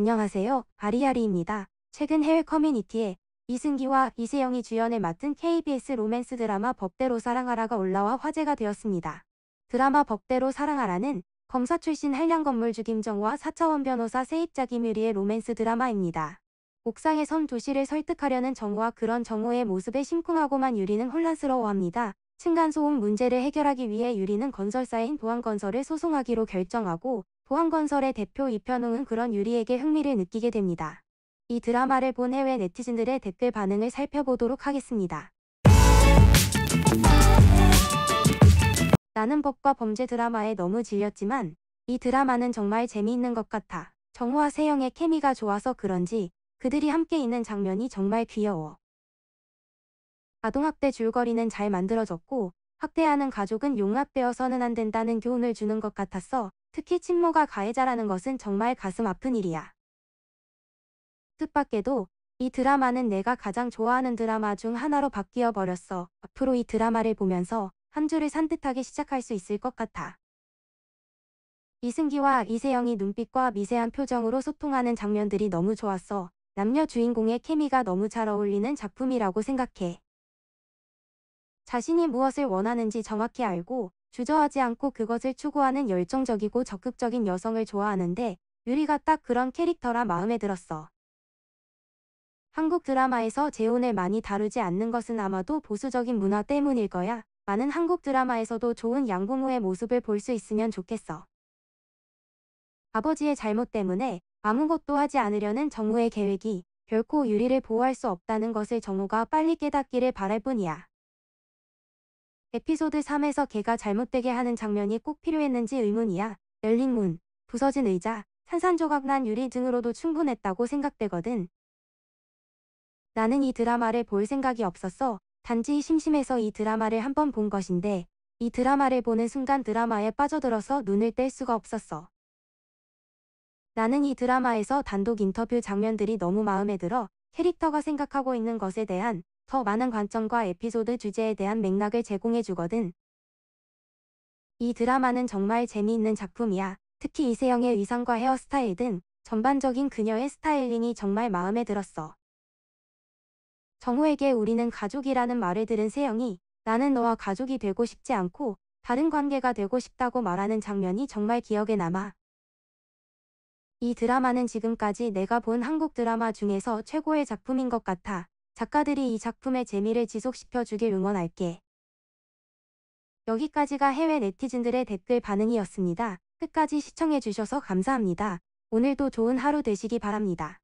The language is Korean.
안녕하세요. 아리아리입니다. 최근 해외 커뮤니티에 이승기와 이세영이 주연을 맡은 KBS 로맨스 드라마 법대로 사랑하라가 올라와 화제가 되었습니다. 드라마 법대로 사랑하라는 검사 출신 한량건물 주김정과 사차원 변호사 세입자 김유리의 로맨스 드라마입니다. 옥상의 섬 도시를 설득하려는 정호와 그런 정호의 모습에 심쿵하고만 유리는 혼란스러워합니다. 층간소음 문제를 해결하기 위해 유리는 건설사인 보안건설을 소송하기로 결정하고 보안건설의 대표 이편웅은 그런 유리에게 흥미를 느끼게 됩니다. 이 드라마를 본 해외 네티즌들의 댓글 반응을 살펴보도록 하겠습니다. 나는 법과 범죄 드라마에 너무 질렸지만 이 드라마는 정말 재미있는 것 같아. 정호와 세영의 케미가 좋아서 그런지 그들이 함께 있는 장면이 정말 귀여워. 아동학대 줄거리는 잘 만들어졌고 학대하는 가족은 용납되어서는 안 된다는 교훈을 주는 것 같았어 특히 친모가 가해자라는 것은 정말 가슴 아픈 일이야. 뜻밖에도 이 드라마는 내가 가장 좋아하는 드라마 중 하나로 바뀌어 버렸어. 앞으로 이 드라마를 보면서 한 주를 산뜻하게 시작할 수 있을 것 같아. 이승기와 이세영이 눈빛과 미세한 표정으로 소통하는 장면들이 너무 좋았어. 남녀 주인공의 케미가 너무 잘 어울리는 작품이라고 생각해. 자신이 무엇을 원하는지 정확히 알고 주저하지 않고 그것을 추구하는 열정적이고 적극적인 여성을 좋아하는데 유리가 딱 그런 캐릭터라 마음에 들었어. 한국 드라마에서 재혼을 많이 다루지 않는 것은 아마도 보수적인 문화 때문일 거야. 많은 한국 드라마에서도 좋은 양부모의 모습을 볼 수 있으면 좋겠어. 아버지의 잘못 때문에 아무것도 하지 않으려는 정우의 계획이 결코 유리를 보호할 수 없다는 것을 정우가 빨리 깨닫기를 바랄 뿐이야. 에피소드 3에서 개가 잘못되게 하는 장면이 꼭 필요했는지 의문이야. 열린 문, 부서진 의자, 산산조각 난 유리 등으로도 충분했다고 생각되거든. 나는 이 드라마를 볼 생각이 없었어. 단지 심심해서 이 드라마를 한번 본 것인데 이 드라마를 보는 순간 드라마에 빠져들어서 눈을 뗄 수가 없었어. 나는 이 드라마에서 단독 인터뷰 장면들이 너무 마음에 들어 캐릭터가 생각하고 있는 것에 대한 더 많은 관점과 에피소드 주제에 대한 맥락을 제공해 주거든. 이 드라마는 정말 재미있는 작품이야. 특히 이세영의 의상과 헤어스타일 등 전반적인 그녀의 스타일링이 정말 마음에 들었어. 정호에게 우리는 가족이라는 말을 들은 세영이 나는 너와 가족이 되고 싶지 않고 다른 관계가 되고 싶다고 말하는 장면이 정말 기억에 남아. 이 드라마는 지금까지 내가 본 한국 드라마 중에서 최고의 작품인 것 같아. 작가들이 이 작품의 재미를 지속시켜주길 응원할게. 여기까지가 해외 네티즌들의 댓글 반응이었습니다. 끝까지 시청해주셔서 감사합니다. 오늘도 좋은 하루 되시기 바랍니다.